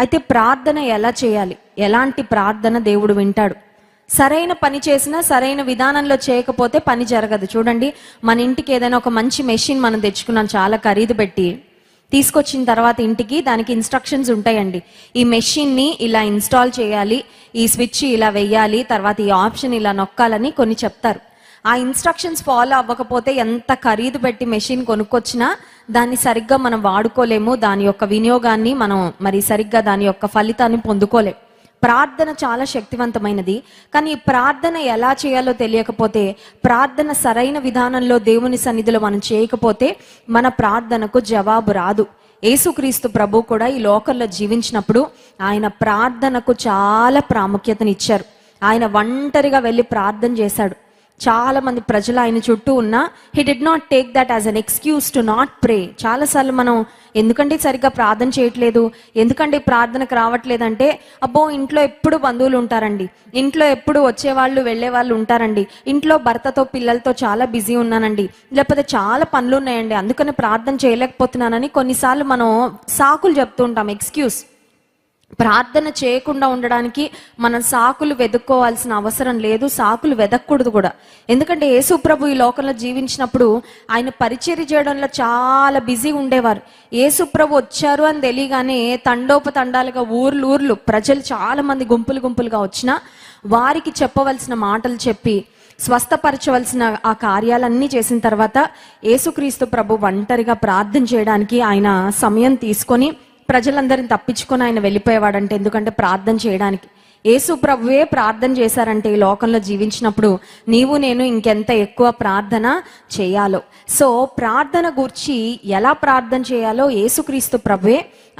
అయితే ప్రార్థన ఎలా చేయాలి ఎలాంటి ప్రార్థన దేవుడు వింటాడు సరైన పని చేసినా సరైన విధానంలో చేయకపోతే పని జరగదు చూడండి మన ఇంటికి ఏదైనా ఒక మంచి మెషిన్ మనం తెచ్చుకున్నాం చాలా ఖరీదు పెట్టి తీసుకొచ్చిన తర్వాత ఇంటికి దానికి ఇన్స్ట్రక్షన్స్ ఉంటాయండి ఈ మెషిన్ని ఇలా ఇన్స్టాల్ చేయాలి ఈ స్విచ్ ఇలా వెయ్యాలి తర్వాత ఈ ఆప్షన్ ఇలా నొక్కాలని కొన్ని చెప్తారు ఆ ఇన్స్ట్రక్షన్స్ ఫాలో అవ్వకపోతే ఎంత ఖరీదు పెట్టి మెషిన్ కొనుక్కొచ్చినా దాన్ని సరిగ్గా మనం వాడుకోలేము దాని యొక్క వినియోగాన్ని మనం మరి సరిగ్గా దాని యొక్క ఫలితాన్ని పొందుకోలేము ప్రార్థన చాలా శక్తివంతమైనది కానీ ప్రార్థన ఎలా చేయాలో తెలియకపోతే ప్రార్థన సరైన విధానంలో దేవుని సన్నిధిలో మనం చేయకపోతే మన ప్రార్థనకు జవాబు రాదు ఏసుక్రీస్తు ప్రభు కూడా ఈ లోకల్లో జీవించినప్పుడు ఆయన ప్రార్థనకు చాలా ప్రాముఖ్యతనిచ్చారు ఆయన ఒంటరిగా వెళ్ళి ప్రార్థన చేశాడు చాలామంది ప్రజలు ఆయన చుట్టూ ఉన్నా he did not take that as an excuse to not pray చాలాసార్లు మనం ఎందుకంటే సరిగ్గా ప్రార్థన చేయట్లేదు ఎందుకంటే ప్రార్థనకు రావట్లేదంటే అబ్బో ఇంట్లో ఎప్పుడు బంధువులు ఉంటారండి ఇంట్లో ఎప్పుడు వచ్చేవాళ్ళు వెళ్ళే వాళ్ళు ఉంటారండి ఇంట్లో భర్తతో పిల్లలతో చాలా బిజీ ఉన్నానండి లేకపోతే చాలా పనులు ఉన్నాయండి అందుకని ప్రార్థన చేయలేకపోతున్నానని కొన్నిసార్లు మనం సాకులు చెప్తూ ఉంటాం ఎక్స్క్యూజ్ ప్రార్థన చేయకుండా ఉండడానికి మనం సాకులు వెదుక్కోవాల్సిన అవసరం లేదు సాకులు వెదక్కూడదు కూడా ఎందుకంటే యేసు ప్రభు ఈ లోకంలో జీవించినప్పుడు ఆయన పరిచర్య చేయడంలో చాలా బిజీ ఉండేవారు యేసు ప్రభు వచ్చారు అని తెలియగానే తండోపతండాలుగా ఊర్లు ఊర్లు ప్రజలు చాలా మంది గుంపులు గుంపులుగా వచ్చినా వారికి చెప్పవలసిన మాటలు చెప్పి స్వస్థపరచవలసిన ఆ కార్యాలన్నీ చేసిన తర్వాత యేసుక్రీస్తు ప్రభు ఒంటరిగా ప్రార్థన చేయడానికి ఆయన సమయం తీసుకొని ప్రజలందరిని తప్పించుకొని ఆయన వెళ్ళిపోయేవాడంటే ఎందుకంటే ప్రార్థన చేయడానికి యేసు ప్రభువే ప్రార్థన చేశారంటే ఈ లోకంలో జీవించినప్పుడు నీవు నేను ఇంకెంత ఎక్కువ ప్రార్థన చేయాలో సో ప్రార్థన గురించి ఎలా ప్రార్థన చేయాలో యేసుక్రీస్తు ప్రభువే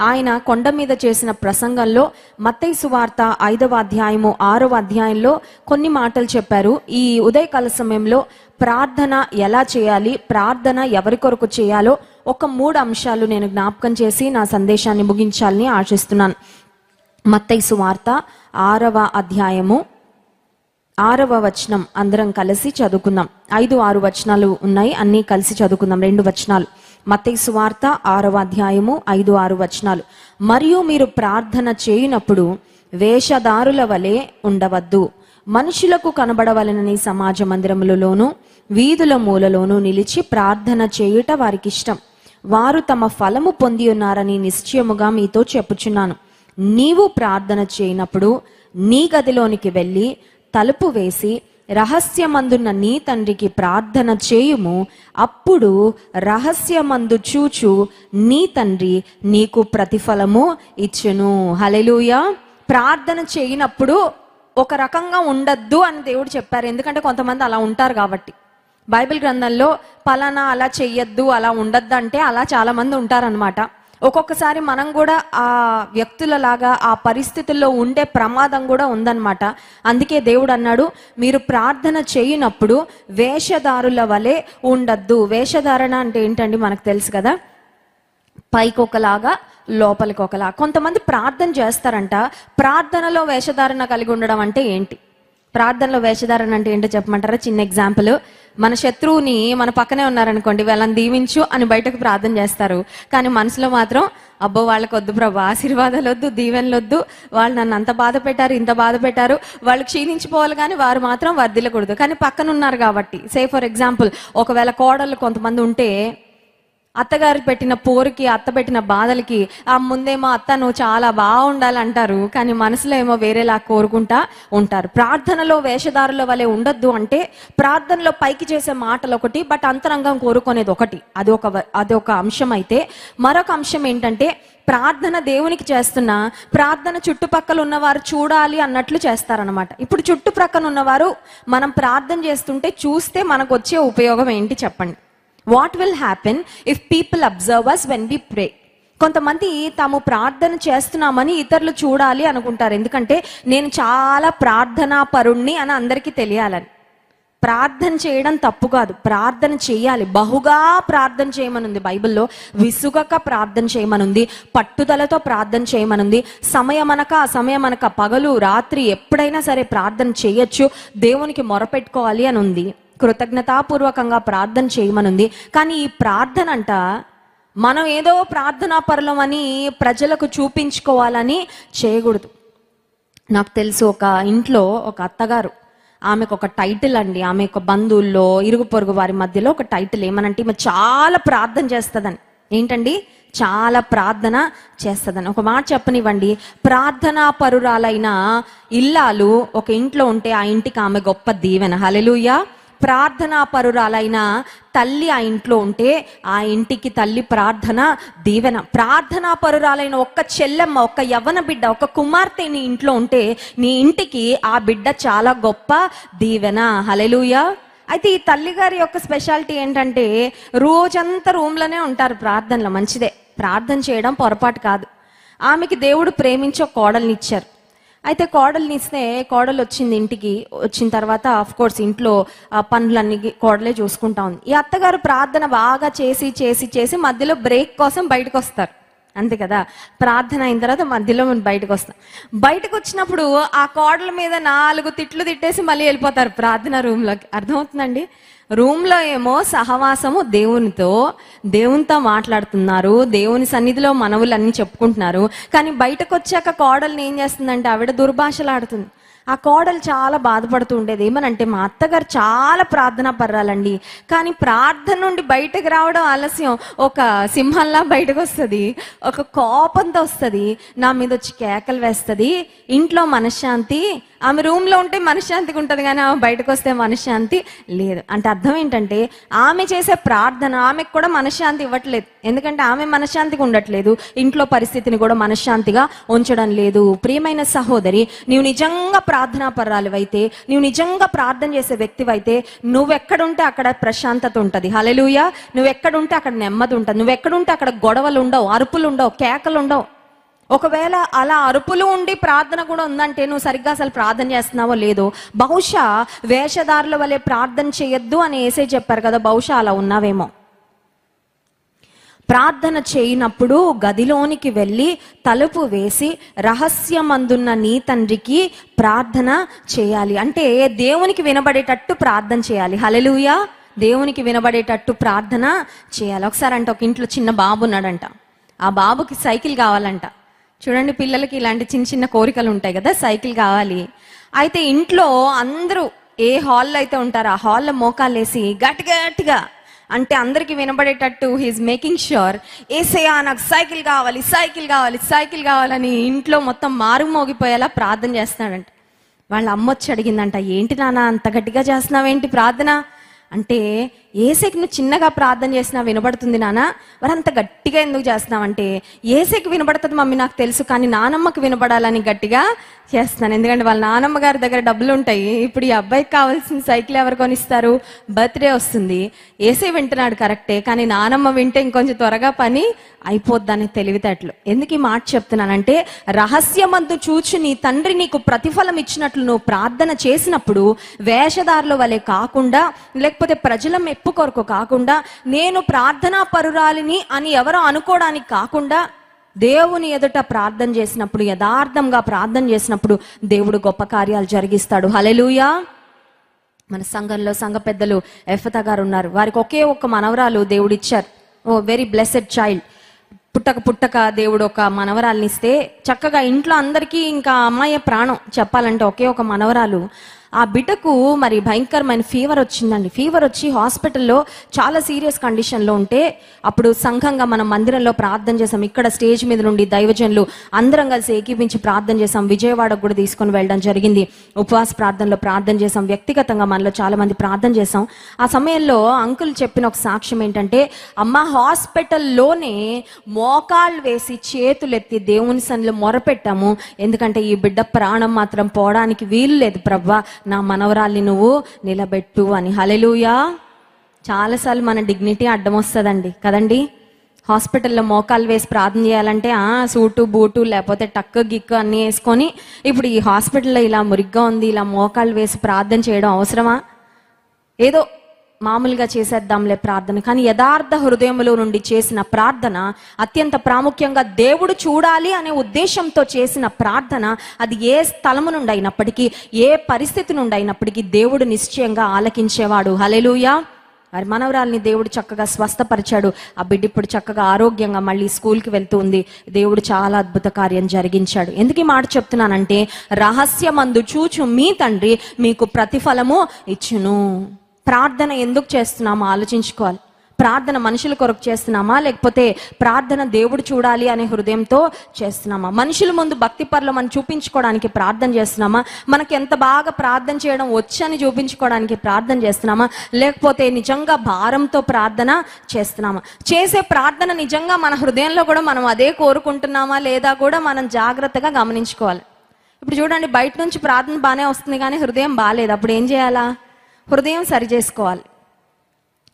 ఆయన కొండ మీద చేసిన ప్రసంగంలో మత్తయి సువార్త ఐదవ అధ్యాయము ఆరవ అధ్యాయంలో కొన్ని మాటలు చెప్పారు ఈ ఉదయకాల సమయంలో ప్రార్థన ఎలా చేయాలి ప్రార్థన ఎవరి కొరకు చేయాలో ఒక మూడు అంశాలు నేను జ్ఞాపకం చేసి నా సందేశాన్ని ముగించాలని ఆశిస్తున్నాను మత్తైసు వార్త ఆరవ అధ్యాయము ఆరవ వచనం అందరం కలిసి చదువుకుందాం ఐదు ఆరు వచనాలు ఉన్నాయి అన్నీ కలిసి చదువుకుందాం రెండు వచనాలు మత్తైసు వార్త ఆరవ అధ్యాయము ఐదు ఆరు వచనాలు మరియు మీరు ప్రార్థన చేయనప్పుడు వేషధారుల వలె ఉండవద్దు మనుషులకు కనబడవలనని సమాజ మందిరములలోనూ వీధుల మూలలోనూ నిలిచి ప్రార్థన చేయుట వారికిష్టం వారు తమ ఫలము పొంది ఉన్నారని నిశ్చయముగా మీతో చెప్పుచున్నాను నీవు ప్రార్థన చేయనప్పుడు నీ గదిలోనికి వెళ్ళి తలుపు వేసి రహస్యమందున్న నీ తండ్రికి ప్రార్థన చేయుము అప్పుడు రహస్యమందు చూచు నీ తండ్రి నీకు ప్రతిఫలము ఇచ్చును హలెలుయ ప్రార్థన చేయనప్పుడు ఒక రకంగా ఉండద్దు అని దేవుడు చెప్పారు ఎందుకంటే కొంతమంది అలా ఉంటారు కాబట్టి బైబిల్ గ్రంథంలో పలానా అలా చెయ్యొద్దు అలా ఉండద్దు అంటే అలా చాలామంది ఉంటారనమాట ఒక్కొక్కసారి మనం కూడా ఆ వ్యక్తులలాగా ఆ పరిస్థితుల్లో ఉండే ప్రమాదం కూడా ఉందన్నమాట అందుకే దేవుడు అన్నాడు మీరు ప్రార్థన చేయనప్పుడు వేషధారుల వలె ఉండద్దు వేషధారణ అంటే ఏంటండి మనకు తెలుసు కదా పైకి ఒకలాగా లోపలికి ఒకలా కొంతమంది ప్రార్థన చేస్తారంట ప్రార్థనలో వేషధారణ కలిగి ఉండడం అంటే ఏంటి ప్రార్థనలో వేషధారణ అంటే ఏంటో చెప్పమంటారా చిన్న ఎగ్జాంపుల్ మన శత్రువుని మన పక్కనే ఉన్నారనుకోండి వీళ్ళని దీవించు అని బయటకు ప్రార్థన చేస్తారు కానీ మనసులో మాత్రం అబ్బో వాళ్ళకి వద్దు ప్రభా ఆశీర్వాదాలు వద్దు దీవెనలు వద్దు వాళ్ళు నన్ను అంత బాధ పెట్టారు ఇంత బాధ పెట్టారు వాళ్ళు క్షీణించిపోవాలి కానీ వారు మాత్రం వర్దిలకూడదు కానీ పక్కన ఉన్నారు కాబట్టి సే ఫర్ ఎగ్జాంపుల్ ఒకవేళ కోడళ్ళు కొంతమంది ఉంటే అత్తగారు పెట్టిన పోరుకి అత్త పెట్టిన బాధలకి ఆ ముందేమో అత్త నువ్వు చాలా బాగుండాలంటారు కానీ మనసులో ఏమో వేరేలా కోరుకుంటా ఉంటారు ప్రార్థనలో వేషధారుల వలె ఉండొద్దు అంటే ప్రార్థనలో పైకి చేసే మాటలు ఒకటి బట్ అంతరంగం కోరుకునేది ఒకటి అది ఒక అది ఒక అంశం అయితే మరొక అంశం ఏంటంటే ప్రార్థన దేవునికి చేస్తున్న ప్రార్థన చుట్టుపక్కల ఉన్నవారు చూడాలి అన్నట్లు చేస్తారనమాట ఇప్పుడు చుట్టుప్రక్కల ఉన్నవారు మనం ప్రార్థన చేస్తుంటే చూస్తే మనకు వచ్చే ఉపయోగం ఏంటి చెప్పండి what will happen if people observe us when we pray కొంతమంది తాము ప్రార్థన చేస్తున్నామని ఇతరులు చూడాలి అనుకుంటారు ఎందుకంటే నేను చాలా ప్రార్థనా పరుణ్ణి అని అందరికీ తెలియాలని ప్రార్థన చేయడం తప్పు కాదు ప్రార్థన చేయాలి బహుగా ప్రార్థన చేయమనుంది బైబిల్లో విసుగక ప్రార్థన చేయమనుంది పట్టుదలతో ప్రార్థన చేయమనుంది సమయం అనక సమయం అనక పగలు రాత్రి ఎప్పుడైనా సరే ప్రార్థన చేయొచ్చు దేవునికి మొరపెట్టుకోవాలి అని ఉంది కృతజ్ఞతాపూర్వకంగా ప్రార్థన చేయమనుంది కానీ ఈ ప్రార్థన అంట మనం ఏదో ప్రార్థనా పరలం అని ప్రజలకు చూపించుకోవాలని చేయకూడదు నాకు తెలుసు ఒక ఇంట్లో ఒక అత్తగారు ఆమెకు ఒక టైటిల్ అండి ఆమె యొక్క బంధువుల్లో ఇరుగు పొరుగు వారి మధ్యలో ఒక టైటిల్ ఏమనంటే ఈమె చాలా ప్రార్థన చేస్తుందని ఏంటండి చాలా ప్రార్థన చేస్తుందని ఒక మాట చెప్పనివ్వండి ప్రార్థనా పరురాలైన ఇల్లాలు ఒక ఇంట్లో ఉంటే ఆ ఇంటికి ఆమె గొప్ప దీవెన హలెలుయ్యా ప్రార్థనా పరురాలైన తల్లి ఆ ఇంట్లో ఉంటే ఆ ఇంటికి తల్లి ప్రార్థన దీవెన ప్రార్థనా పరురాలైన ఒక్క చెల్లెమ్మ ఒక్క యవన బిడ్డ ఒక కుమార్తె నీ ఇంట్లో ఉంటే నీ ఇంటికి ఆ బిడ్డ చాలా గొప్ప దీవెన హలెలుయ అయితే ఈ తల్లిగారి యొక్క స్పెషాలిటీ ఏంటంటే రోజంతా రూమ్లోనే ఉంటారు ప్రార్థనలో మంచిదే ప్రార్థన చేయడం పొరపాటు కాదు ఆమెకి దేవుడు ప్రేమించే కోడల్నిచ్చారు అయితే కోడల్ని ఇస్తే కోడలు వచ్చింది ఇంటికి వచ్చిన తర్వాత ఆఫ్ కోర్స్ ఇంట్లో పనులన్నీ కోడలే చూసుకుంటా ఉంది ఈ అత్తగారు ప్రార్థన బాగా చేసి చేసి చేసి మధ్యలో బ్రేక్ కోసం బయటకు వస్తారు అంతే కదా ప్రార్థన అయిన తర్వాత మధ్యలో మనం బయటకు వస్తాం బయటకు వచ్చినప్పుడు ఆ కోడల మీద నాలుగు తిట్లు తిట్టేసి మళ్ళీ వెళ్ళిపోతారు ప్రార్థన రూమ్లోకి అర్థమవుతుందండి రూమ్లో ఏమో సహవాసము దేవునితో దేవునితో మాట్లాడుతున్నారు దేవుని సన్నిధిలో మనవులు అన్నీ చెప్పుకుంటున్నారు కానీ బయటకు వచ్చాక కోడల్ని ఏం చేస్తుందంటే ఆవిడ దుర్భాషలాడుతుంది ఆ కోడలు చాలా బాధపడుతూ ఉండేది ఏమనంటే మా అత్తగారు చాలా ప్రార్థన పర్రాలండి కానీ ప్రార్థన నుండి బయటకు రావడం ఆలస్యం ఒక సింహంలా బయటకు వస్తుంది ఒక కోపంతో వస్తుంది నా మీద వచ్చి కేకలు వేస్తుంది ఇంట్లో మనశ్శాంతి ఆమె రూమ్లో ఉంటే మనశ్శాంతిగా ఉంటుంది కానీ ఆమె బయటకు వస్తే మనశ్శాంతి లేదు అంటే అర్థం ఏంటంటే ఆమె చేసే ప్రార్థన ఆమెకు కూడా మనశ్శాంతి ఇవ్వట్లేదు ఎందుకంటే ఆమె మనశ్శాంతిగా ఉండట్లేదు ఇంట్లో పరిస్థితిని కూడా మనశ్శాంతిగా ఉంచడం లేదు ప్రియమైన సహోదరి నీవు నిజంగా ప్రార్థనా అయితే నీవు నిజంగా ప్రార్థన చేసే వ్యక్తివైతే నువ్వెక్కడుంటే అక్కడ ప్రశాంతత ఉంటుంది హలెలుయ నువ్వెక్కడుంటే అక్కడ నెమ్మది ఉంటుంది నువ్వెక్కడుంటే అక్కడ గొడవలు ఉండవు అరుపులు ఉండవు కేకలు ఉండవు ఒకవేళ అలా అరుపులు ఉండి ప్రార్థన కూడా ఉందంటే నువ్వు సరిగ్గా అసలు ప్రార్థన చేస్తున్నావో లేదో బహుశా వేషధారుల వలె ప్రార్థన చేయొద్దు అని వేసే చెప్పారు కదా బహుశా అలా ఉన్నావేమో ప్రార్థన చేయనప్పుడు గదిలోనికి వెళ్ళి తలుపు వేసి రహస్యమందున్న నీ తండ్రికి ప్రార్థన చేయాలి అంటే దేవునికి వినబడేటట్టు ప్రార్థన చేయాలి హలలుయా దేవునికి వినబడేటట్టు ప్రార్థన చేయాలి ఒకసారి అంటే ఒక ఇంట్లో చిన్న బాబు ఉన్నాడంట ఆ బాబుకి సైకిల్ కావాలంట చూడండి పిల్లలకి ఇలాంటి చిన్న చిన్న కోరికలు ఉంటాయి కదా సైకిల్ కావాలి అయితే ఇంట్లో అందరూ ఏ హాల్లో అయితే ఉంటారో ఆ హాల్లో మోకాలేసి గట్టిగా గట్టిగా అంటే అందరికి వినబడేటట్టు హీఈస్ మేకింగ్ ష్యూర్ ఏసయా నాకు సైకిల్ కావాలి సైకిల్ కావాలి సైకిల్ కావాలని ఇంట్లో మొత్తం మారుమోగిపోయేలా ప్రార్థన చేస్తున్నాడంట వాళ్ళ అమ్మ వచ్చి అడిగిందంట ఏంటి నాన్న అంత గట్టిగా చేస్తున్నావేంటి ప్రార్థన అంటే ఏసేకి నువ్వు చిన్నగా ప్రార్థన చేసినా వినబడుతుంది నాన్న అంత గట్టిగా ఎందుకు ఏ ఏసేకి వినబడుతుంది మమ్మీ నాకు తెలుసు కానీ నానమ్మకు వినబడాలని గట్టిగా చేస్తాను ఎందుకంటే వాళ్ళ నానమ్మ గారి దగ్గర డబ్బులు ఉంటాయి ఇప్పుడు ఈ అబ్బాయికి కావాల్సిన సైకిల్ ఎవరు కొనిస్తారు బర్త్డే వస్తుంది ఏసే వింటున్నాడు కరెక్టే కానీ నానమ్మ వింటే ఇంకొంచెం త్వరగా పని అయిపోద్ది అని తెలివితేటలు ఎందుకు ఈ మాట చెప్తున్నానంటే రహస్యమందు చూచి నీ తండ్రి నీకు ప్రతిఫలం ఇచ్చినట్లు నువ్వు ప్రార్థన చేసినప్పుడు వేషధారుల వలె కాకుండా లేకపోతే ప్రజల మెప్పు కొరకు కాకుండా నేను ప్రార్థనా పరురాలిని అని ఎవరో అనుకోవడానికి కాకుండా దేవుని ఎదుట ప్రార్థన చేసినప్పుడు యథార్థంగా ప్రార్థన చేసినప్పుడు దేవుడు గొప్ప కార్యాలు జరిగిస్తాడు హలెలుయా మన సంఘంలో సంఘ పెద్దలు ఎఫత గారు ఉన్నారు వారికి ఒకే ఒక్క మనవరాలు దేవుడిచ్చారు ఓ వెరీ బ్లెస్సెడ్ చైల్డ్ పుట్టక పుట్టక దేవుడు ఒక మనవరాల్ని ఇస్తే చక్కగా ఇంట్లో అందరికీ ఇంకా అమ్మాయి ప్రాణం చెప్పాలంటే ఒకే ఒక మనవరాలు ఆ బిడ్డకు మరి భయంకరమైన ఫీవర్ వచ్చిందండి ఫీవర్ వచ్చి హాస్పిటల్లో చాలా సీరియస్ కండిషన్లో ఉంటే అప్పుడు సంఘంగా మనం మందిరంలో ప్రార్థన చేసాం ఇక్కడ స్టేజ్ మీద నుండి దైవజనులు అందరం కలిసి ఏకీపించి ప్రార్థన చేసాం విజయవాడకు కూడా తీసుకొని వెళ్ళడం జరిగింది ఉపవాస ప్రార్థనలో ప్రార్థన చేసాం వ్యక్తిగతంగా మనలో చాలా మంది ప్రార్థన చేసాం ఆ సమయంలో అంకుల్ చెప్పిన ఒక సాక్ష్యం ఏంటంటే అమ్మ హాస్పిటల్లోనే మోకాళ్ళు వేసి చేతులెత్తి దేవుని సన్నిలో మొరపెట్టాము ఎందుకంటే ఈ బిడ్డ ప్రాణం మాత్రం పోవడానికి వీలు లేదు ప్రభా నా మనవరాల్ని నువ్వు నిలబెట్టు అని హలెలుయా చాలాసార్లు మన డిగ్నిటీ అడ్డం వస్తుందండి కదండి హాస్పిటల్లో మోకాలు వేసి ప్రార్థన చేయాలంటే ఆ సూటు బూటు లేకపోతే టక్ గిక్ అన్నీ వేసుకొని ఇప్పుడు ఈ హాస్పిటల్లో ఇలా మురిగ్గా ఉంది ఇలా మోకాలు వేసి ప్రార్థన చేయడం అవసరమా ఏదో మామూలుగా చేసేద్దాంలే ప్రార్థన కానీ యథార్థ హృదయంలో నుండి చేసిన ప్రార్థన అత్యంత ప్రాముఖ్యంగా దేవుడు చూడాలి అనే ఉద్దేశంతో చేసిన ప్రార్థన అది ఏ స్థలము నుండి అయినప్పటికీ ఏ పరిస్థితి నుండి అయినప్పటికీ దేవుడు నిశ్చయంగా ఆలకించేవాడు హలెలుయా మరి మనవరాల్ని దేవుడు చక్కగా స్వస్థపరిచాడు ఆ బిడ్డ ఇప్పుడు చక్కగా ఆరోగ్యంగా మళ్ళీ స్కూల్కి వెళ్తూ ఉంది దేవుడు చాలా అద్భుత కార్యం జరిగించాడు ఎందుకు మాట చెప్తున్నానంటే రహస్యమందు చూచు మీ తండ్రి మీకు ప్రతిఫలము ఇచ్చును ప్రార్థన ఎందుకు చేస్తున్నామో ఆలోచించుకోవాలి ప్రార్థన మనుషుల కొరకు చేస్తున్నామా లేకపోతే ప్రార్థన దేవుడు చూడాలి అనే హృదయంతో చేస్తున్నామా మనుషుల ముందు భక్తి పరులు మనం చూపించుకోవడానికి ప్రార్థన చేస్తున్నామా మనకి ఎంత బాగా ప్రార్థన చేయడం వచ్చని చూపించుకోవడానికి ప్రార్థన చేస్తున్నామా లేకపోతే నిజంగా భారంతో ప్రార్థన చేస్తున్నామా చేసే ప్రార్థన నిజంగా మన హృదయంలో కూడా మనం అదే కోరుకుంటున్నామా లేదా కూడా మనం జాగ్రత్తగా గమనించుకోవాలి ఇప్పుడు చూడండి బయట నుంచి ప్రార్థన బాగానే వస్తుంది కానీ హృదయం బాగాలేదు అప్పుడు ఏం చేయాలా హృదయం సరి చేసుకోవాలి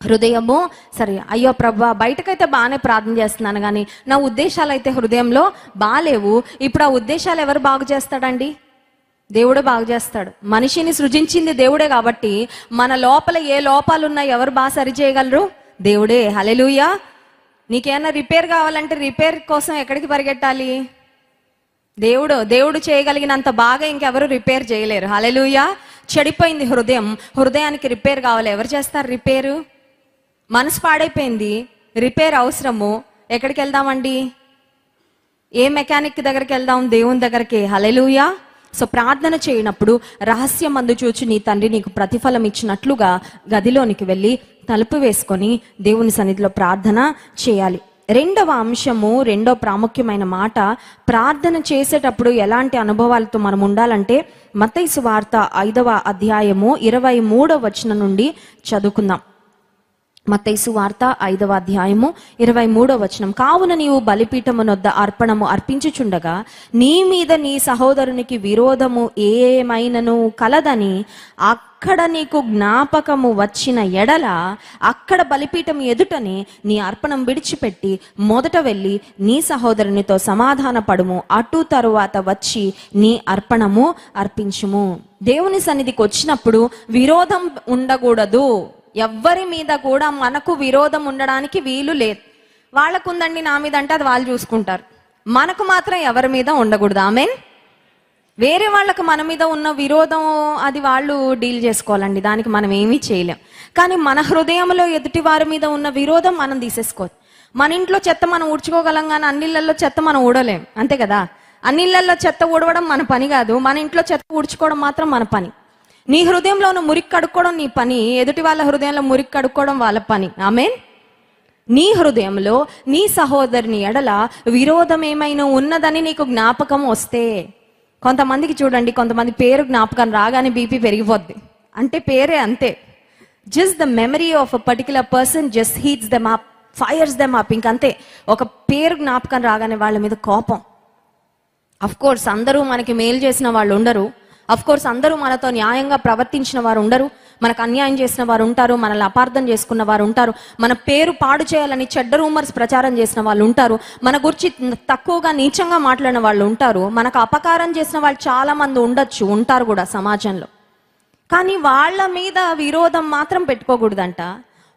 హృదయము సరే అయ్యో ప్రభా బయటకైతే బాగానే ప్రార్థన చేస్తున్నాను కానీ నా ఉద్దేశాలు అయితే హృదయంలో బాగాలేవు ఇప్పుడు ఆ ఉద్దేశాలు ఎవరు బాగు చేస్తాడండి దేవుడే బాగు చేస్తాడు మనిషిని సృజించింది దేవుడే కాబట్టి మన లోపల ఏ లోపాలు ఉన్నా ఎవరు బాగా సరి చేయగలరు దేవుడే హలెలుయా నీకేమైనా రిపేర్ కావాలంటే రిపేర్ కోసం ఎక్కడికి పరిగెట్టాలి దేవుడు దేవుడు చేయగలిగినంత బాగా ఇంకెవరు రిపేర్ చేయలేరు హలెలుయా చెడిపోయింది హృదయం హృదయానికి రిపేర్ కావాలి ఎవరు చేస్తారు రిపేరు మనసు పాడైపోయింది రిపేర్ అవసరము ఎక్కడికి వెళ్దామండి ఏ మెకానిక్ దగ్గరికి వెళ్దాం దేవుని దగ్గరికి హలెలుయా సో ప్రార్థన చేయనప్పుడు రహస్యం మందు చూచి నీ తండ్రి నీకు ప్రతిఫలం ఇచ్చినట్లుగా గదిలోనికి వెళ్ళి తలుపు వేసుకొని దేవుని సన్నిధిలో ప్రార్థన చేయాలి రెండవ అంశము రెండో ప్రాముఖ్యమైన మాట ప్రార్థన చేసేటప్పుడు ఎలాంటి అనుభవాలతో మనం ఉండాలంటే మతైసు వార్త ఐదవ అధ్యాయము ఇరవై మూడవ వచన నుండి చదువుకుందాం మతైసు వార్త ఐదవ అధ్యాయము ఇరవై మూడవ వచనం కావున నీవు బలిపీఠమునొద్ద అర్పణము అర్పించుచుండగా నీ మీద నీ సహోదరునికి విరోధము ఏమైనను కలదని అక్కడ నీకు జ్ఞాపకము వచ్చిన ఎడల అక్కడ బలిపీఠం ఎదుటనే నీ అర్పణం విడిచిపెట్టి మొదట వెళ్ళి నీ సహోదరునితో సమాధాన పడుము అటు తరువాత వచ్చి నీ అర్పణము అర్పించుము దేవుని సన్నిధికి వచ్చినప్పుడు విరోధం ఉండకూడదు ఎవ్వరి మీద కూడా మనకు విరోధం ఉండడానికి వీలు లేదు వాళ్ళకుందండి నా మీద అంటే అది వాళ్ళు చూసుకుంటారు మనకు మాత్రం ఎవరి మీద ఉండకూడదు ఆమెన్ వేరే వాళ్ళకు మన మీద ఉన్న విరోధం అది వాళ్ళు డీల్ చేసుకోవాలండి దానికి మనం ఏమీ చేయలేం కానీ మన హృదయంలో ఎదుటి వారి మీద ఉన్న విరోధం మనం తీసేసుకోవచ్చు మన ఇంట్లో చెత్త మనం ఊడ్చుకోగలం కానీ అన్నిళ్ళల్లో చెత్త మనం ఊడలేం అంతే కదా అన్నిళ్ళల్లో చెత్త ఊడవడం మన పని కాదు మన ఇంట్లో చెత్త ఊడ్చుకోవడం మాత్రం మన పని నీ హృదయంలో ఉన్న మురికి కడుక్కోవడం నీ పని ఎదుటి వాళ్ళ హృదయంలో మురికి కడుక్కోవడం వాళ్ళ పని ఆమెన్ నీ హృదయంలో నీ సహోదరుని ఎడల విరోధం ఏమైనా ఉన్నదని నీకు జ్ఞాపకం వస్తే కొంతమందికి చూడండి కొంతమంది పేరు జ్ఞాపకం రాగానే బీపీ పెరిగిపోద్ది అంటే పేరే అంతే just the memory of a particular person just heats them up fires them up ఇంకంతే ఒక పేరు జ్ఞాపకం రాగానే వాళ్ళ మీద కోపం అఫ్ కోర్స్ అందరూ మనకి మేలు చేసిన వాళ్ళు ఉండరు అఫ్ కోర్స్ అందరూ మనతో న్యాయంగా ప్రవర్తించిన వారు ఉండరు మనకు అన్యాయం చేసిన వారు ఉంటారు మనల్ని అపార్థం చేసుకున్న వారు ఉంటారు మన పేరు పాడు చేయాలని చెడ్డ రూమర్స్ ప్రచారం చేసిన వాళ్ళు ఉంటారు మన గురించి తక్కువగా నీచంగా మాట్లాడిన వాళ్ళు ఉంటారు మనకు అపకారం చేసిన వాళ్ళు చాలా మంది ఉండొచ్చు ఉంటారు కూడా సమాజంలో కానీ వాళ్ళ మీద విరోధం మాత్రం పెట్టుకోకూడదంట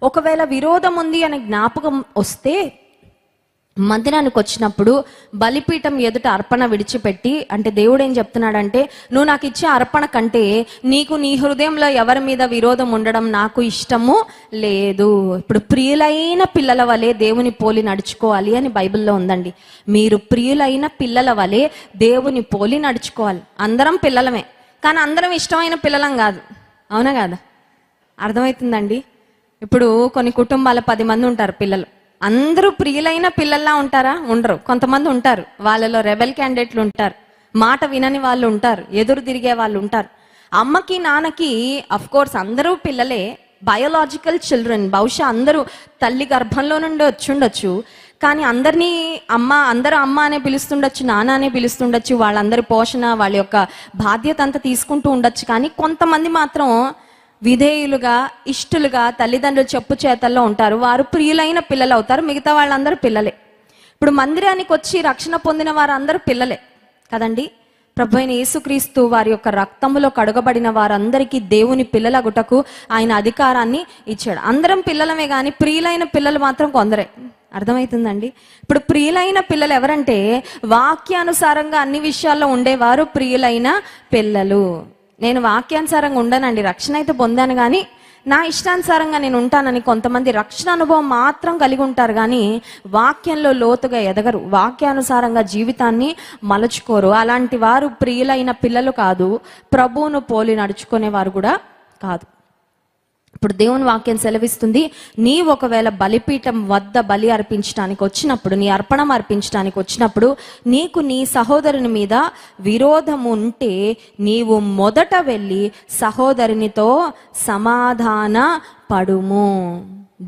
ఒకవేళ విరోధం ఉంది అనే జ్ఞాపకం వస్తే మందిరానికి వచ్చినప్పుడు బలిపీఠం ఎదుట అర్పణ విడిచిపెట్టి అంటే దేవుడు ఏం చెప్తున్నాడంటే నువ్వు నాకు ఇచ్చే అర్పణ కంటే నీకు నీ హృదయంలో ఎవరి మీద విరోధం ఉండడం నాకు ఇష్టము లేదు ఇప్పుడు ప్రియులైన పిల్లల వలె దేవుని పోలి నడుచుకోవాలి అని బైబిల్లో ఉందండి మీరు ప్రియులైన పిల్లల వలె దేవుని పోలి నడుచుకోవాలి అందరం పిల్లలమే కానీ అందరం ఇష్టమైన పిల్లలం కాదు అవునా కాదా అర్థమవుతుందండి ఇప్పుడు కొన్ని కుటుంబాల పది మంది ఉంటారు పిల్లలు అందరూ ప్రియులైన పిల్లల్లా ఉంటారా ఉండరు కొంతమంది ఉంటారు వాళ్ళలో రెబెల్ క్యాండిడేట్లు ఉంటారు మాట వినని వాళ్ళు ఉంటారు ఎదురు తిరిగే వాళ్ళు ఉంటారు అమ్మకి నాన్నకి అఫ్ కోర్స్ అందరూ పిల్లలే బయోలాజికల్ చిల్డ్రన్ బహుశా అందరూ తల్లి గర్భంలో నుండి వచ్చిండొచ్చు కానీ అందరినీ అమ్మ అందరూ అమ్మ అనే పిలుస్తుండొచ్చు నాన్న అనే పిలుస్తుండొచ్చు వాళ్ళందరి పోషణ వాళ్ళ యొక్క బాధ్యత అంతా తీసుకుంటూ ఉండొచ్చు కానీ కొంతమంది మాత్రం విధేయులుగా ఇష్టలుగా తల్లిదండ్రులు చెప్పు చేతల్లో ఉంటారు వారు ప్రియులైన పిల్లలు అవుతారు మిగతా వాళ్ళందరూ పిల్లలే ఇప్పుడు మందిరానికి వచ్చి రక్షణ పొందిన వారందరూ పిల్లలే కదండి ప్రభు అయిన యేసుక్రీస్తు వారి యొక్క రక్తములో కడగబడిన వారందరికీ దేవుని పిల్లలగుటకు ఆయన అధికారాన్ని ఇచ్చాడు అందరం పిల్లలమే కానీ ప్రియులైన పిల్లలు మాత్రం కొందరే అర్థమవుతుందండి ఇప్పుడు ప్రియులైన పిల్లలు ఎవరంటే వాక్యానుసారంగా అన్ని విషయాల్లో ఉండేవారు ప్రియులైన పిల్లలు నేను వాక్యానుసారంగా ఉండనండి రక్షణ అయితే పొందాను కానీ నా ఇష్టానుసారంగా నేను ఉంటానని కొంతమంది రక్షణ అనుభవం మాత్రం కలిగి ఉంటారు కానీ వాక్యంలో లోతుగా ఎదగరు వాక్యానుసారంగా జీవితాన్ని మలుచుకోరు అలాంటి వారు ప్రియులైన పిల్లలు కాదు ప్రభువును పోలి నడుచుకునే వారు కూడా కాదు ఇప్పుడు దేవుని వాక్యం సెలవిస్తుంది నీ ఒకవేళ బలిపీఠం వద్ద బలి అర్పించడానికి వచ్చినప్పుడు నీ అర్పణం అర్పించడానికి వచ్చినప్పుడు నీకు నీ సహోదరుని మీద విరోధం ఉంటే నీవు మొదట వెళ్ళి సహోదరునితో సమాధాన పడుము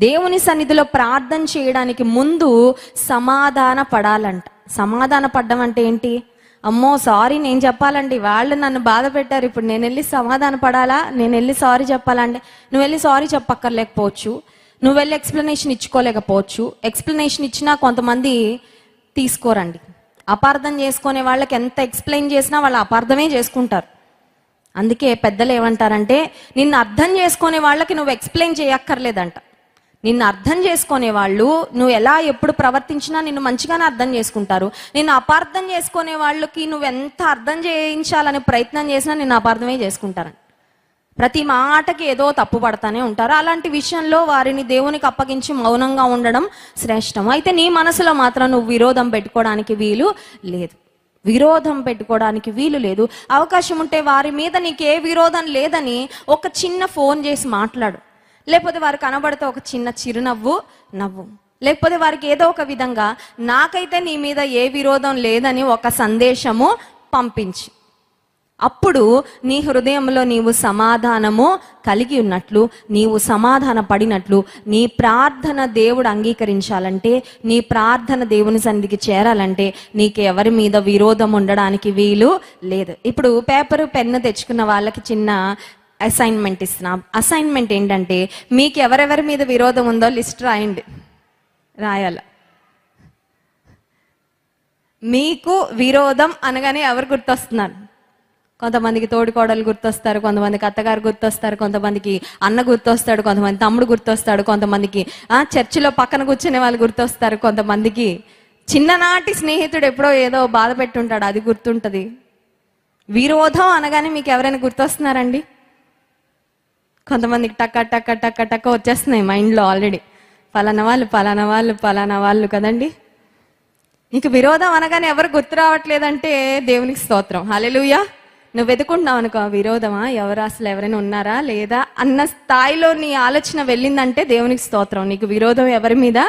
దేవుని సన్నిధిలో ప్రార్థన చేయడానికి ముందు సమాధాన పడాలంట సమాధాన పడ్డం అంటే ఏంటి అమ్మో సారీ నేను చెప్పాలండి వాళ్ళు నన్ను బాధ పెట్టారు ఇప్పుడు నేను వెళ్ళి సమాధాన పడాలా నేను వెళ్ళి సారీ చెప్పాలంటే నువ్వు వెళ్ళి సారీ చెప్పక్కర్లేకపోవచ్చు నువ్వు వెళ్ళి ఎక్స్ప్లెనేషన్ ఇచ్చుకోలేకపోవచ్చు ఎక్స్ప్లెనేషన్ ఇచ్చినా కొంతమంది తీసుకోరండి అపార్థం చేసుకునే వాళ్ళకి ఎంత ఎక్స్ప్లెయిన్ చేసినా వాళ్ళు అపార్థమే చేసుకుంటారు అందుకే పెద్దలు ఏమంటారంటే నిన్ను అర్థం చేసుకునే వాళ్ళకి నువ్వు ఎక్స్ప్లెయిన్ చేయక్కర్లేదంట నిన్ను అర్థం చేసుకునే వాళ్ళు నువ్వు ఎలా ఎప్పుడు ప్రవర్తించినా నిన్ను మంచిగానే అర్థం చేసుకుంటారు నిన్ను అపార్థం చేసుకునే వాళ్ళకి నువ్వు ఎంత అర్థం చేయించాలనే ప్రయత్నం చేసినా నిన్ను అపార్థమే చేసుకుంటారు ప్రతి మాటకి ఏదో తప్పు పడతానే ఉంటారు అలాంటి విషయంలో వారిని దేవునికి అప్పగించి మౌనంగా ఉండడం శ్రేష్టం అయితే నీ మనసులో మాత్రం నువ్వు విరోధం పెట్టుకోవడానికి వీలు లేదు విరోధం పెట్టుకోవడానికి వీలు లేదు అవకాశం ఉంటే వారి మీద నీకు ఏ విరోధం లేదని ఒక చిన్న ఫోన్ చేసి మాట్లాడు లేకపోతే వారు కనబడితే ఒక చిన్న చిరునవ్వు నవ్వు లేకపోతే వారికి ఏదో ఒక విధంగా నాకైతే నీ మీద ఏ విరోధం లేదని ఒక సందేశము పంపించి అప్పుడు నీ హృదయంలో నీవు సమాధానము కలిగి ఉన్నట్లు నీవు సమాధాన పడినట్లు నీ ప్రార్థన దేవుడు అంగీకరించాలంటే నీ ప్రార్థన దేవుని సన్నిధికి చేరాలంటే నీకు ఎవరి మీద విరోధం ఉండడానికి వీలు లేదు ఇప్పుడు పేపరు పెన్ను తెచ్చుకున్న వాళ్ళకి చిన్న అసైన్మెంట్ ఇస్తున్నా అసైన్మెంట్ ఏంటంటే మీకు ఎవరెవరి మీద విరోధం ఉందో లిస్ట్ రాయండి రాయాల మీకు విరోధం అనగానే ఎవరు గుర్తొస్తున్నారు కొంతమందికి తోడుకోడలు గుర్తొస్తారు కొంతమందికి అత్తగారు గుర్తొస్తారు కొంతమందికి అన్న గుర్తొస్తాడు కొంతమంది తమ్ముడు గుర్తొస్తాడు కొంతమందికి ఆ చర్చిలో పక్కన కూర్చునే వాళ్ళు గుర్తొస్తారు కొంతమందికి చిన్ననాటి స్నేహితుడు ఎప్పుడో ఏదో బాధ పెట్టుంటాడు అది గుర్తుంటుంది విరోధం అనగానే మీకు ఎవరైనా గుర్తొస్తున్నారండి కొంతమందికి టక్క టక్క టక్క టక్క వచ్చేస్తున్నాయి మైండ్లో ఆల్రెడీ పలానా వాళ్ళు పలానా వాళ్ళు పలానా వాళ్ళు కదండి నీకు విరోధం అనగానే ఎవరు గుర్తు రావట్లేదంటే దేవునికి స్తోత్రం హలెలుయా నువ్వు వెతుకుంటున్నావు అనుకో విరోధమా ఎవరు అసలు ఎవరైనా ఉన్నారా లేదా అన్న స్థాయిలో నీ ఆలోచన వెళ్ళిందంటే దేవునికి స్తోత్రం నీకు విరోధం ఎవరి మీద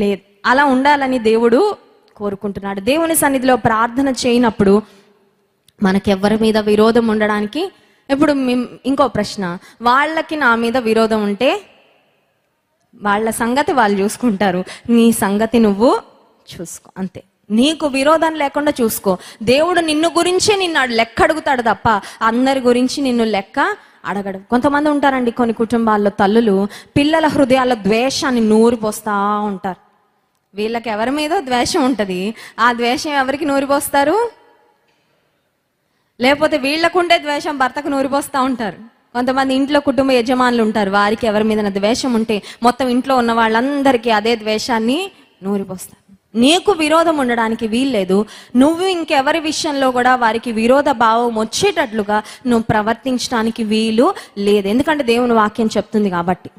లేదు అలా ఉండాలని దేవుడు కోరుకుంటున్నాడు దేవుని సన్నిధిలో ప్రార్థన చేయనప్పుడు మనకెవరి మీద విరోధం ఉండడానికి ఇప్పుడు ఇంకో ప్రశ్న వాళ్ళకి నా మీద విరోధం ఉంటే వాళ్ళ సంగతి వాళ్ళు చూసుకుంటారు నీ సంగతి నువ్వు చూసుకో అంతే నీకు విరోధం లేకుండా చూసుకో దేవుడు నిన్ను గురించి నిన్ను లెక్క అడుగుతాడు తప్ప అందరి గురించి నిన్ను లెక్క అడగడు కొంతమంది ఉంటారండి కొన్ని కుటుంబాల్లో తల్లులు పిల్లల హృదయాల ద్వేషాన్ని నూరిపోస్తా ఉంటారు వీళ్ళకి ఎవరి మీద ద్వేషం ఉంటుంది ఆ ద్వేషం ఎవరికి నూరిపోస్తారు లేకపోతే వీళ్లకుండే ద్వేషం భర్తకు నూరిపోస్తూ ఉంటారు కొంతమంది ఇంట్లో కుటుంబ యజమానులు ఉంటారు వారికి ఎవరి మీద ద్వేషం ఉంటే మొత్తం ఇంట్లో ఉన్న వాళ్ళందరికీ అదే ద్వేషాన్ని నూరిపోస్తారు నీకు విరోధం ఉండడానికి వీల్లేదు నువ్వు ఇంకెవరి విషయంలో కూడా వారికి విరోధ భావం వచ్చేటట్లుగా నువ్వు ప్రవర్తించడానికి వీలు లేదు ఎందుకంటే దేవుని వాక్యం చెప్తుంది కాబట్టి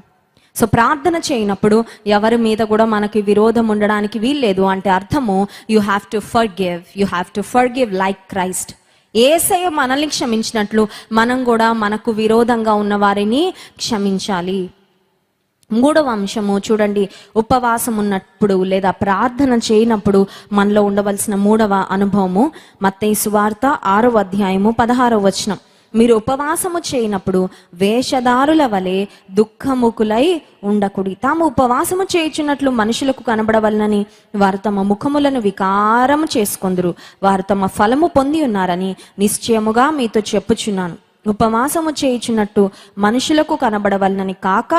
సో ప్రార్థన చేయనప్పుడు ఎవరి మీద కూడా మనకి విరోధం ఉండడానికి వీల్లేదు అంటే అర్థము you have to forgive you have to forgive like Christ Yesayya మనల్ని క్షమించినట్లు మనం కూడా మనకు విరోధంగా ఉన్న వారిని క్షమించాలి మూడవ అంశము చూడండి ఉపవాసం ఉన్నప్పుడు లేదా ప్రార్థన చేయనప్పుడు మనలో ఉండవలసిన మూడవ అనుభవము మత్తయి సువార్త ఆరో అధ్యాయము పదహారో వచనం మీరు ఉపవాసము చేయనప్పుడు వేషధారుల వలె దుఃఖముకులై ఉండకుడి తాము ఉపవాసము చేయుచున్నట్లు మనుషులకు కనబడవలనని వారు తమ ముఖములను వికారము చేసుకుందరు వారు తమ ఫలము పొంది ఉన్నారని నిశ్చయముగా మీతో చెప్పుచున్నాను ఉపమాసము చేయించినట్టు మనుషులకు కనబడవలనని కాక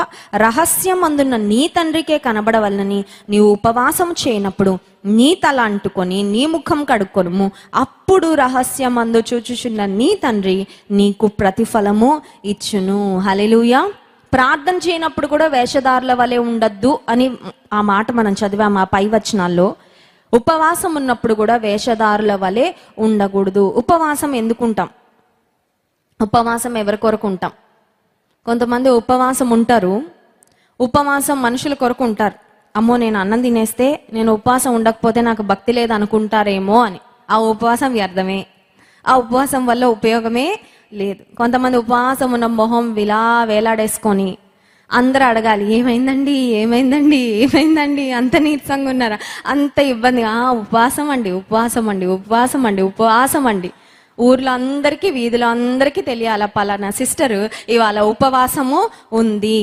రహస్యం అందున్న నీ తండ్రికే కనబడవలనని నీవు ఉపవాసము చేయనప్పుడు నీ తల అంటుకొని నీ ముఖం కడుక్కొనుము అప్పుడు రహస్యం అందు చూచుచున్న నీ తండ్రి నీకు ప్రతిఫలము ఇచ్చును హలెలుయా ప్రార్థన చేయనప్పుడు కూడా వేషధారుల వలె ఉండద్దు అని ఆ మాట మనం చదివాం ఆ పై వచనాల్లో ఉపవాసం ఉన్నప్పుడు కూడా వేషధారుల వలె ఉండకూడదు ఉపవాసం ఎందుకుంటాం ఉపవాసం ఎవరి కొరకు ఉంటాం కొంతమంది ఉపవాసం ఉంటారు ఉపవాసం మనుషుల కొరకు ఉంటారు అమ్మో నేను అన్నం తినేస్తే నేను ఉపవాసం ఉండకపోతే నాకు భక్తి లేదు అనుకుంటారేమో అని ఆ ఉపవాసం వ్యర్థమే ఆ ఉపవాసం వల్ల ఉపయోగమే లేదు కొంతమంది ఉపవాసం ఉన్న మొహం విలా వేలాడేసుకొని అందరూ అడగాలి ఏమైందండి ఏమైందండి ఏమైందండి అంత నీరసంగా ఉన్నారా అంత ఇబ్బంది ఆ ఉపవాసం అండి ఉపవాసం అండి ఉపవాసం అండి ఉపవాసం అండి ఊర్లో అందరికీ వీధిలో అందరికీ తెలియాల పలానా సిస్టర్ ఇవాళ ఉపవాసము ఉంది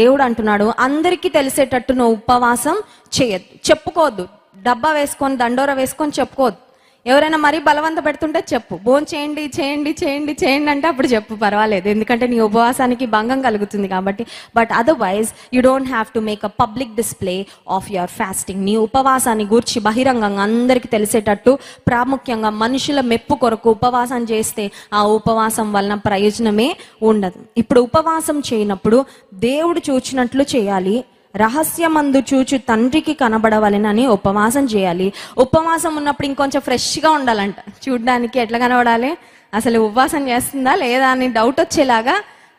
దేవుడు అంటున్నాడు అందరికీ తెలిసేటట్టు నువ్వు ఉపవాసం చేయద్దు చెప్పుకోవద్దు డబ్బా వేసుకొని దండోర వేసుకొని చెప్పుకోవద్దు ఎవరైనా మరీ బలవంత పెడుతుంటే చెప్పు భోజనం చేయండి చేయండి చేయండి చేయండి అంటే అప్పుడు చెప్పు పర్వాలేదు ఎందుకంటే నీ ఉపవాసానికి భంగం కలుగుతుంది కాబట్టి but otherwise you don't have to make a public display of your fasting నీ ఉపవాసాన్ని గూర్చి బహిరంగంగా అందరికీ తెలిసేటట్టు ప్రాముఖ్యంగా మనుషుల మెప్పు కొరకు ఉపవాసం చేస్తే ఆ ఉపవాసం వలన ప్రయోజనమే ఉండదు ఇప్పుడు ఉపవాసం చేయనప్పుడు దేవుడు చూచినట్లు చేయాలి రహస్యమందు చూచు తండ్రికి కనబడవలెనని ఉపవాసం చేయాలి ఉపవాసం ఉన్నప్పుడు ఇంకొంచెం ఫ్రెష్గా ఉండాలంట చూడడానికి ఎట్లా కనబడాలి అసలు ఉపవాసం చేస్తుందా లేదా అని డౌట్ వచ్చేలాగా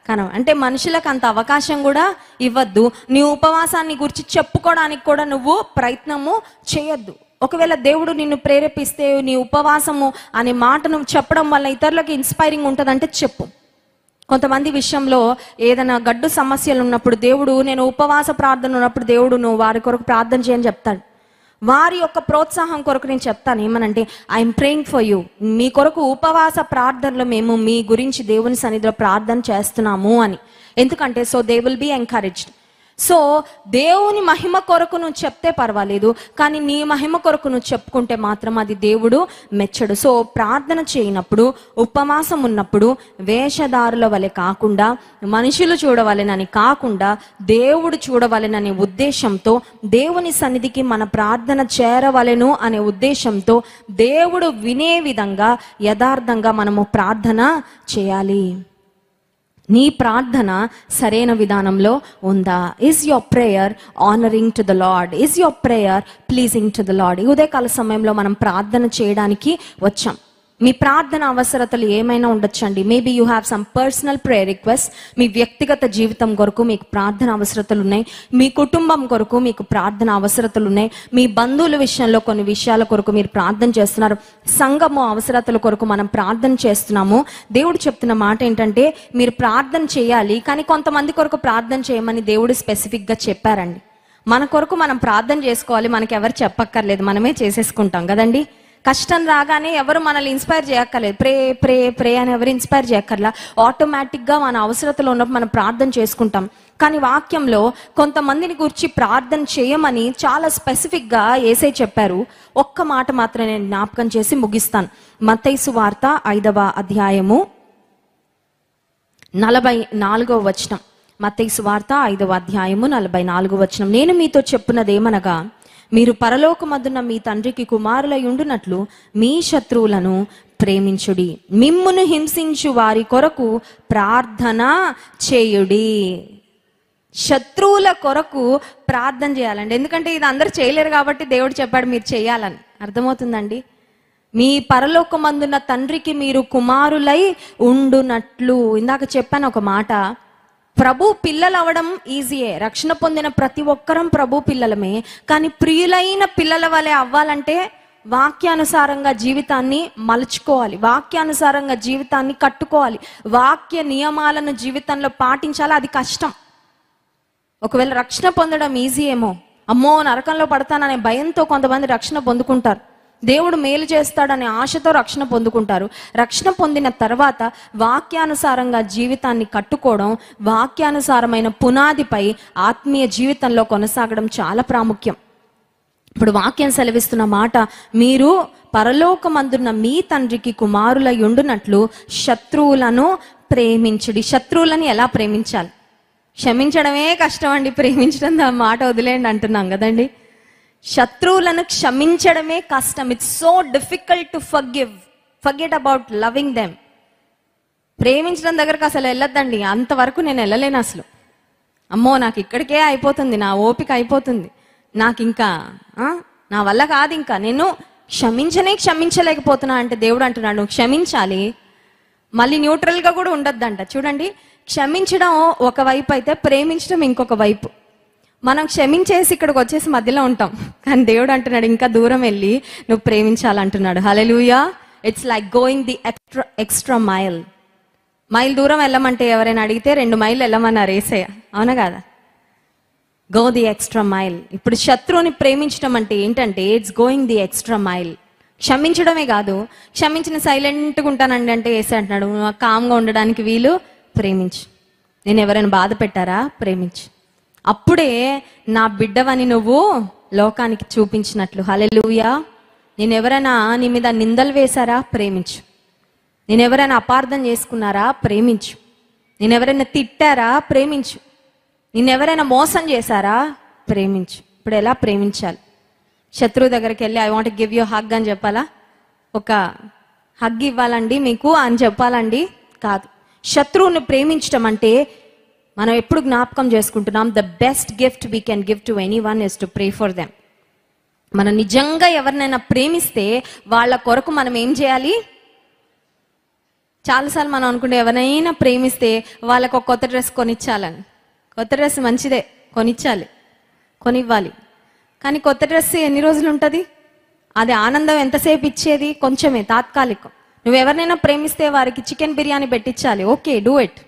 కన అంటే మనుషులకు అంత అవకాశం కూడా ఇవ్వద్దు నీ ఉపవాసాన్ని గురించి చెప్పుకోవడానికి కూడా నువ్వు ప్రయత్నము చేయొద్దు ఒకవేళ దేవుడు నిన్ను ప్రేరేపిస్తే నీ ఉపవాసము అనే మాట నువ్వు చెప్పడం వల్ల ఇతరులకు ఇన్స్పైరింగ్ ఉంటుందంటే చెప్పు కొంతమంది విషయంలో ఏదైనా గడ్డు సమస్యలు ఉన్నప్పుడు దేవుడు నేను ఉపవాస ప్రార్థన ఉన్నప్పుడు దేవుడు నువ్వు వారి కొరకు ప్రార్థన చేయని చెప్తాడు వారి యొక్క ప్రోత్సాహం కొరకు నేను చెప్తాను ఏమనంటే ఐఎమ్ ప్రేయింగ్ ఫర్ యూ మీ కొరకు ఉపవాస ప్రార్థనలు మేము మీ గురించి దేవుని సన్నిధిలో ప్రార్థన చేస్తున్నాము అని ఎందుకంటే so they will be encouraged so దేవుని మహిమ కొరకు నువ్వు చెప్తే పర్వాలేదు కానీ నీ మహిమ కొరకు నువ్వు చెప్పుకుంటే మాత్రం అది దేవుడు మెచ్చడు సో ప్రార్థన చేయనప్పుడు ఉపవాసం ఉన్నప్పుడు వేషధారుల వలె కాకుండా మనుషులు చూడవలెనని కాకుండా దేవుడు చూడవలెననే ఉద్దేశంతో దేవుని సన్నిధికి మన ప్రార్థన చేరవలెను అనే ఉద్దేశంతో దేవుడు వినే విధంగా యథార్థంగా మనము ప్రార్థన చేయాలి నీ ప్రార్థన సరైన విధానంలో ఉందా is your prayer honouring to the Lord is your prayer pleasing to the Lord ఉదయకాల సమయంలో మనం ప్రార్థన చేయడానికి వచ్చాం మీ ప్రార్థన అవసరతలు ఏమైనా ఉండొచ్చండి maybe you have some personal prayer request మీ వ్యక్తిగత జీవితం కొరకు మీకు ప్రార్థన అవసరతలు ఉన్నాయి మీ కుటుంబం కొరకు మీకు ప్రార్థన అవసరతలు ఉన్నాయి మీ బంధువుల విషయంలో కొన్ని విషయాల కొరకు మీరు ప్రార్థన చేస్తున్నారు సంఘము అవసరతల కొరకు మనం ప్రార్థన చేస్తున్నాము దేవుడు చెప్తున్న మాట ఏంటంటే మీరు ప్రార్థన చేయాలి కానీ కొంతమంది కొరకు ప్రార్థన చేయమని దేవుడు స్పెసిఫిక్గా చెప్పారండి మన కొరకు మనం ప్రార్థన చేసుకోవాలి మనకెవరు చెప్పక్కర్లేదు మనమే చేసేసుకుంటాం కదండి కష్టం రాగానే ఎవరు మనల్ని ఇన్స్పైర్ చేయక్కర్లేదు ప్రే ప్రే ప్రే అని ఎవరు ఇన్స్పైర్ చేయక్కర్లా ఆటోమేటిక్గా మన అవసరతలో ఉన్నప్పుడు మనం ప్రార్థన చేసుకుంటాం కానీ వాక్యంలో కొంతమందిని గురించి ప్రార్థన చేయమని చాలా స్పెసిఫిక్గా ఏసై చెప్పారు ఒక్క మాట మాత్రం నేను జ్ఞాపకం చేసి ముగిస్తాను మతైసు వార్త ఐదవ అధ్యాయము నలభై నాలుగవ వచనం మతైసు వార్త ఐదవ అధ్యాయము నలభై నాలుగవ వచనం నేను మీతో చెప్పున్నది ఏమనగా మీరు పరలోకమద్దున మీ తండ్రికి కుమారులై ఉండునట్లు మీ శత్రువులను ప్రేమించుడి మిమ్మును హింసించు వారి కొరకు ప్రార్థన చేయుడి శత్రువుల కొరకు ప్రార్థన చేయాలండి ఎందుకంటే ఇది అందరు చేయలేరు కాబట్టి దేవుడు చెప్పాడు మీరు చేయాలని అర్థమవుతుందండి మీ పరలోకమందున్న తండ్రికి మీరు కుమారులై ఉండునట్లు ఇందాక చెప్పాను ఒక మాట ప్రభు పిల్లలు అవడం ఈజీయే రక్షణ పొందిన ప్రతి ఒక్కరం ప్రభు పిల్లలమే కానీ ప్రియులైన పిల్లల వలె అవ్వాలంటే వాక్యానుసారంగా జీవితాన్ని మలుచుకోవాలి వాక్యానుసారంగా జీవితాన్ని కట్టుకోవాలి వాక్య నియమాలను జీవితంలో పాటించాలి అది కష్టం ఒకవేళ రక్షణ పొందడం ఈజీ ఏమో అమ్మో నరకంలో పడతాననే భయంతో కొంతమంది రక్షణ పొందుకుంటారు దేవుడు మేలు చేస్తాడనే ఆశతో రక్షణ పొందుకుంటారు రక్షణ పొందిన తర్వాత వాక్యానుసారంగా జీవితాన్ని కట్టుకోవడం వాక్యానుసారమైన పునాదిపై ఆత్మీయ జీవితంలో కొనసాగడం చాలా ప్రాముఖ్యం ఇప్పుడు వాక్యం సెలవిస్తున్న మాట మీరు పరలోకమందున్న మీ తండ్రికి కుమారుల ఉండునట్లు శత్రువులను ప్రేమించడి శత్రువులను ఎలా ప్రేమించాలి క్షమించడమే కష్టం అండి ప్రేమించడం మాట వదిలేండి అంటున్నాం కదండి శత్రువులను క్షమించడమే కష్టం it's so difficult to forgive forget about loving them ప్రేమించడం దగ్గరకు అసలు వెళ్ళొద్దండి అంతవరకు నేను వెళ్ళలేను అసలు అమ్మో నాకు ఇక్కడికే అయిపోతుంది నా ఓపిక అయిపోతుంది నాకు ఇంకా నా వల్ల కాదు ఇంకా నేను క్షమించనే క్షమించలేకపోతున్నా అంటే దేవుడు అంటున్నాడు నువ్వు క్షమించాలి మళ్ళీ న్యూట్రల్గా కూడా ఉండొద్దంట చూడండి క్షమించడం ఒక వైపు అయితే ప్రేమించడం ఇంకొక వైపు మనం క్షమించేసి ఇక్కడికి వచ్చేసి మధ్యలో ఉంటాం కానీ దేవుడు అంటున్నాడు ఇంకా దూరం వెళ్ళి నువ్వు ప్రేమించాలంటున్నాడు hello it's like going the extra extra mile mile దూరం వెళ్ళమంటే ఎవరైనా అడిగితే రెండు మైల్ వెళ్ళమన్నారు ఏసయ్య అవునా కదా గో ది ఎక్స్ట్రా మైల్ ఇప్పుడు శత్రువుని ప్రేమించడం అంటే ఏంటంటే it's going the extra mile క్షమించడమే కాదు క్షమించిన సైలెంట్గా ఉంటానండి అంటే ఏసే అంటున్నాడు కామ్గా ఉండడానికి వీలు ప్రేమించు నేను ఎవరైనా బాధ పెట్టారా ప్రేమించు అప్పుడే నా బిడ్డవని నువ్వు లోకానికి చూపించినట్లు హలెలుయా నేనెవరైనా నీ మీద నిందలు వేశారా ప్రేమించు నేనెవరైనా అపార్థం చేసుకున్నారా ప్రేమించు నేను ఎవరైనా తిట్టారా ప్రేమించు ఎవరైనా మోసం చేశారా ప్రేమించు ఇప్పుడు ఎలా ప్రేమించాలి శత్రువు దగ్గరికి వెళ్ళి I want give you hug అని చెప్పాలా ఒక హగ్ ఇవ్వాలండి మీకు అని చెప్పాలండి కాదు శత్రువుని ప్రేమించడం అంటే మనం ఎప్పుడు జ్ఞాపకం చేసుకుంటున్నాం the best gift we can give to anyone is to pray for them మనం నిజంగా ఎవరినైనా ప్రేమిస్తే వాళ్ళ కొరకు మనం ఏం చేయాలి చాలాసార్లు మనం అనుకుంటే ఎవరైనా ప్రేమిస్తే వాళ్ళకు ఒక కొత్త డ్రెస్ కొనిచ్చాలని కొత్త డ్రెస్ మంచిదే కొనిచ్చాలి కొనివ్వాలి కానీ కొత్త డ్రెస్ ఎన్ని రోజులు ఉంటుంది అది ఆనందం ఎంతసేపు ఇచ్చేది కొంచెమే తాత్కాలికం నువ్వు ఎవరినైనా ప్రేమిస్తే వారికి చికెన్ బిర్యానీ పెట్టించాలి okay do it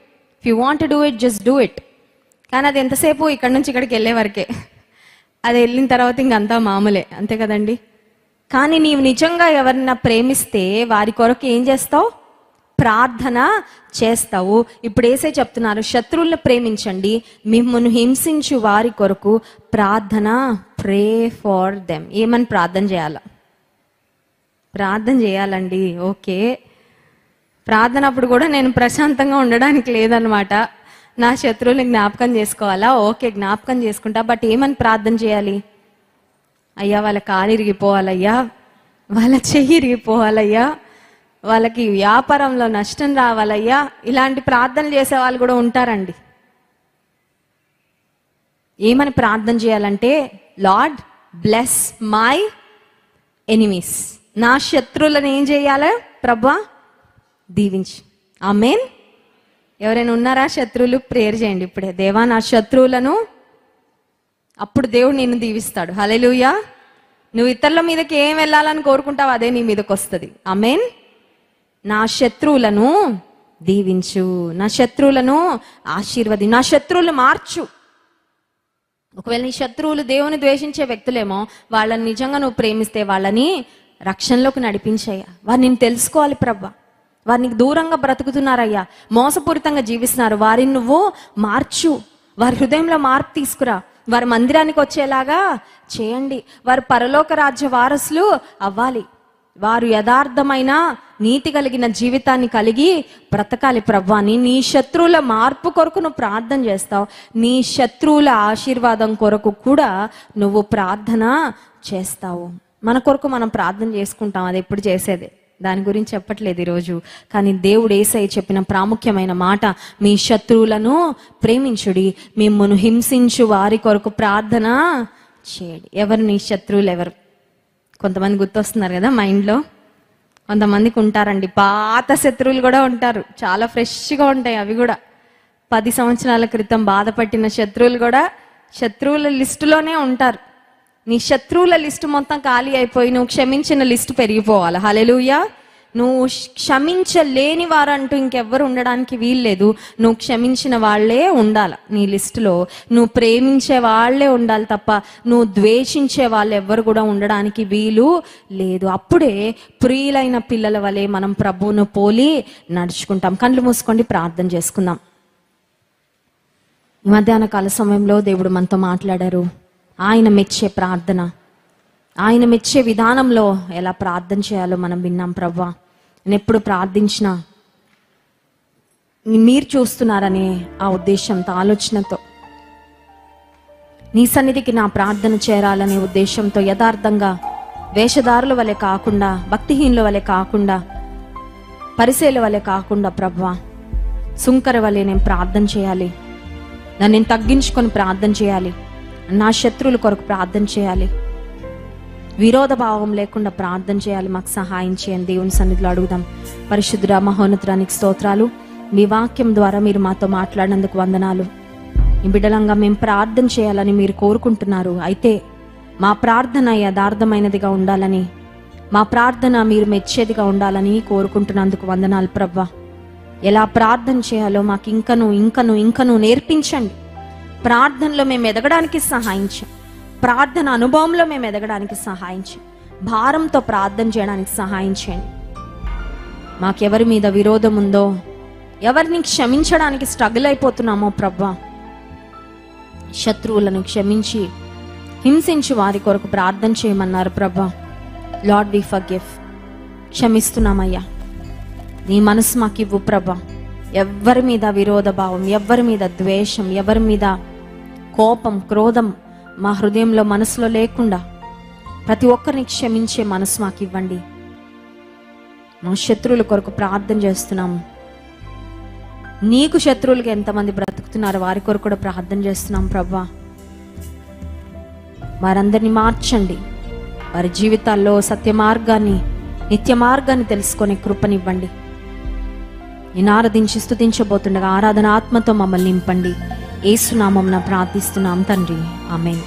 if you want do it just do it కానీ అది ఎంతసేపు ఇక్కడ నుంచి ఇక్కడికి వెళ్ళే వరకే అది వెళ్ళిన తర్వాత ఇంకంతా మామూలే అంతే కదండి కానీ నీవు నిజంగా ఎవరిన ప్రేమిస్తే వారి కొరకు ఏం చేస్తావు ప్రార్థన చేస్తావు ఇప్పుడు ఏసే చెప్తున్నారు శత్రువులను ప్రేమించండి మిమ్మల్ని హింసించు వారి కొరకు ప్రార్థన ప్రే ఫార్ దెమ్ ఏమని ప్రార్థన చేయాలా ప్రార్థన చేయాలండి ఓకే ప్రార్థన అప్పుడు కూడా నేను ప్రశాంతంగా ఉండడానికి లేదనమాట నా శత్రువుని జ్ఞాపకం చేసుకోవాలా ఓకే జ్ఞాపకం చేసుకుంటా బట్ ఏమని ప్రార్థన చేయాలి అయ్యా వాళ్ళ కాలు ఇరిగిపోవాలయ్యా వాళ్ళ చెయ్యి ఇరిగిపోవాలయ్యా వాళ్ళకి వ్యాపారంలో నష్టం రావాలయ్యా ఇలాంటి ప్రార్థనలు చేసే వాళ్ళు కూడా ఉంటారండి ఏమని ప్రార్థన చేయాలంటే లార్డ్ బ్లెస్ మై ఎనిమీస్ నా శత్రువులను ఏం చేయాలి ప్రభా దీవించి మెయిన్ ఎవరైనా ఉన్నారా శత్రువులు ప్రేయర్ చేయండి ఇప్పుడే దేవా నా శత్రువులను అప్పుడు దేవుడు నిన్ను దీవిస్తాడు హలెలుయా నువ్వు ఇతరుల మీదకి ఏం వెళ్ళాలని కోరుకుంటావు అదే నీ మీదకి వస్తుంది మెయిన్ నా శత్రువులను దీవించు నా శత్రువులను ఆశీర్వది నా శత్రువులు మార్చు ఒకవేళ నీ శత్రువులు దేవుని ద్వేషించే వ్యక్తులేమో వాళ్ళని నిజంగా నువ్వు ప్రేమిస్తే వాళ్ళని రక్షణలోకి నడిపించాయా వారు నేను తెలుసుకోవాలి ప్రభా వారిని దూరంగా బ్రతుకుతున్నారయ్యా మోసపూరితంగా జీవిస్తున్నారు వారిని నువ్వు మార్చు వారి హృదయంలో మార్పు తీసుకురా వారి మందిరానికి వచ్చేలాగా చేయండి వారు పరలోక రాజ్య వారసులు అవ్వాలి వారు యథార్థమైన నీతి కలిగిన జీవితాన్ని కలిగి బ్రతకాలి ప్రవ్వాని నీ శత్రువుల మార్పు కొరకు నువ్వు ప్రార్థన చేస్తావు నీ శత్రువుల ఆశీర్వాదం కొరకు కూడా నువ్వు ప్రార్థన చేస్తావు మన కొరకు మనం ప్రార్థన చేసుకుంటాం అది ఎప్పుడు చేసేదే దాని గురించి చెప్పట్లేదు ఈరోజు కానీ దేవుడు ఏసై చెప్పిన ప్రాముఖ్యమైన మాట మీ శత్రువులను ప్రేమించుడి మిమ్మల్ని హింసించు వారి కొరకు ప్రార్థన చేయండి ఎవరు నీ శత్రువులు ఎవరు కొంతమంది గుర్తొస్తున్నారు కదా మైండ్లో కొంతమందికి ఉంటారండి పాత శత్రువులు కూడా ఉంటారు చాలా ఫ్రెష్గా ఉంటాయి అవి కూడా పది సంవత్సరాల క్రితం బాధపట్టిన శత్రువులు కూడా శత్రువుల లిస్టులోనే ఉంటారు నీ శత్రువుల లిస్టు మొత్తం ఖాళీ అయిపోయి నువ్వు క్షమించిన లిస్టు పెరిగిపోవాలి హలెలుయ నువ్వు క్షమించలేని అంటూ ఇంకెవ్వరు ఉండడానికి వీల్లేదు నువ్వు క్షమించిన వాళ్లే ఉండాలి నీ లిస్టులో నువ్వు ప్రేమించే వాళ్లే ఉండాలి తప్ప నువ్వు ద్వేషించే వాళ్ళు ఎవ్వరు కూడా ఉండడానికి వీలు లేదు అప్పుడే ప్రియులైన పిల్లల వలె మనం ప్రభువును పోలి నడుచుకుంటాం కండ్లు మూసుకోండి ప్రార్థన చేసుకుందాం మధ్యాహ్న కాల సమయంలో దేవుడు మనతో మాట్లాడారు ఆయన మెచ్చే ప్రార్థన ఆయన మెచ్చే విధానంలో ఎలా ప్రార్థన చేయాలో మనం విన్నాం ప్రవ్వా నేను ఎప్పుడు ప్రార్థించినా మీరు చూస్తున్నారనే ఆ ఉద్దేశంతో ఆలోచనతో నీ సన్నిధికి నా ప్రార్థన చేరాలనే ఉద్దేశంతో యథార్థంగా వేషధారుల వలె కాకుండా భక్తిహీనుల వలె కాకుండా పరిశీల వలె కాకుండా ప్రవ్వా సుంకర వలె నేను ప్రార్థన చేయాలి నన్ను నేను తగ్గించుకొని ప్రార్థన చేయాలి నా శత్రువుల కొరకు ప్రార్థన చేయాలి విరోధ భావం లేకుండా ప్రార్థన చేయాలి మాకు సహాయం చేయండి దేవుని సన్నిధిలో అడుగుదాం పరిశుద్ర మహోన్నతానికి స్తోత్రాలు మీ వాక్యం ద్వారా మీరు మాతో మాట్లాడినందుకు వందనాలు ఈ బిడలంగా మేము ప్రార్థన చేయాలని మీరు కోరుకుంటున్నారు అయితే మా ప్రార్థన యథార్థమైనదిగా ఉండాలని మా ప్రార్థన మీరు మెచ్చేదిగా ఉండాలని కోరుకుంటున్నందుకు వందనాలు ప్రవ్వ ఎలా ప్రార్థన చేయాలో మాకు ఇంకను ఇంకను ఇంకను నేర్పించండి ప్రార్థనలో మేము ఎదగడానికి సహాయించాం ప్రార్థన అనుభవంలో మేము ఎదగడానికి సహాయించాం భారంతో ప్రార్థన చేయడానికి సహాయం చేయండి మాకెవరి మీద విరోధం ఉందో ఎవరిని క్షమించడానికి స్ట్రగుల్ అయిపోతున్నామో ప్రభా శత్రువులను క్షమించి హింసించి వారి కొరకు ప్రార్థన చేయమన్నారు ప్రభా లార్డ్ వి ఫర్ గిఫ్ట్ క్షమిస్తున్నామయ్యా నీ మనసు మాకివ్వు ప్రభా ఎవ్వరి మీద విరోధ భావం ఎవ్వరి మీద ద్వేషం ఎవరి మీద కోపం క్రోధం మా హృదయంలో మనసులో లేకుండా ప్రతి ఒక్కరిని క్షమించే మనసు మాకు ఇవ్వండి మా శత్రువుల కొరకు ప్రార్థన చేస్తున్నాము నీకు శత్రువులకు ఎంతమంది బ్రతుకుతున్నారు వారి కొరకు కూడా ప్రార్థన చేస్తున్నాం ప్రభా వారందరినీ మార్చండి వారి జీవితాల్లో సత్య మార్గాన్ని నిత్య మార్గాన్ని తెలుసుకునే కృపనివ్వండి నేను ఆరాధించి స్థుతించబోతుండగా ఆరాధన ఆత్మతో మమ్మల్ని నింపండి ఏసునామం ప్రార్థిస్తున్నాం తండ్రి ఆమె